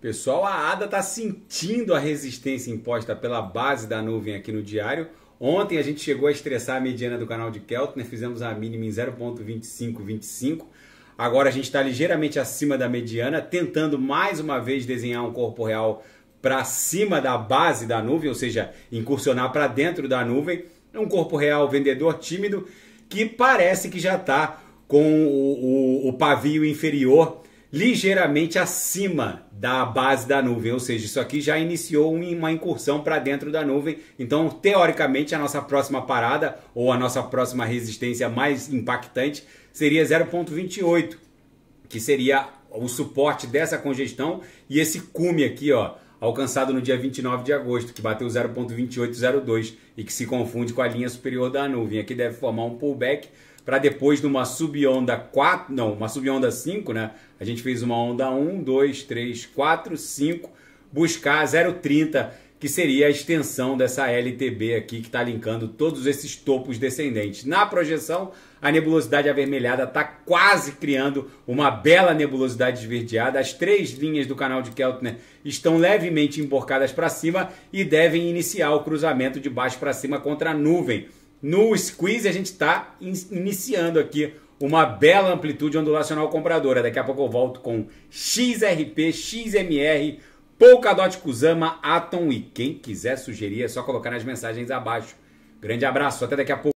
Pessoal, a ADA está sentindo a resistência imposta pela base da nuvem aqui no diário. Ontem a gente chegou a estressar a mediana do canal de Keltner, né? fizemos a mínima em 0,2525. Agora a gente está ligeiramente acima da mediana, tentando mais uma vez desenhar um corpo real para cima da base da nuvem, ou seja, incursionar para dentro da nuvem. É um corpo real vendedor tímido que parece que já está com o, o, o pavio inferior ligeiramente acima da base da nuvem, ou seja, isso aqui já iniciou uma incursão para dentro da nuvem. Então, teoricamente, a nossa próxima parada ou a nossa próxima resistência mais impactante seria 0.28, que seria o suporte dessa congestão e esse cume aqui, ó, alcançado no dia 29 de agosto, que bateu 0,2802 e que se confunde com a linha superior da nuvem. Aqui deve formar um pullback para depois de uma subonda 4, não, uma subonda 5, né? A gente fez uma onda 1, 2, 3, 4, 5, buscar 0,30 que seria a extensão dessa LTB aqui, que está linkando todos esses topos descendentes. Na projeção, a nebulosidade avermelhada está quase criando uma bela nebulosidade esverdeada. As três linhas do canal de Keltner estão levemente emborcadas para cima e devem iniciar o cruzamento de baixo para cima contra a nuvem. No squeeze, a gente está in iniciando aqui uma bela amplitude ondulacional compradora. Daqui a pouco eu volto com XRP, XMR, Polkadot Kusama Atom e quem quiser sugerir é só colocar nas mensagens abaixo. Grande abraço, até daqui a pouco.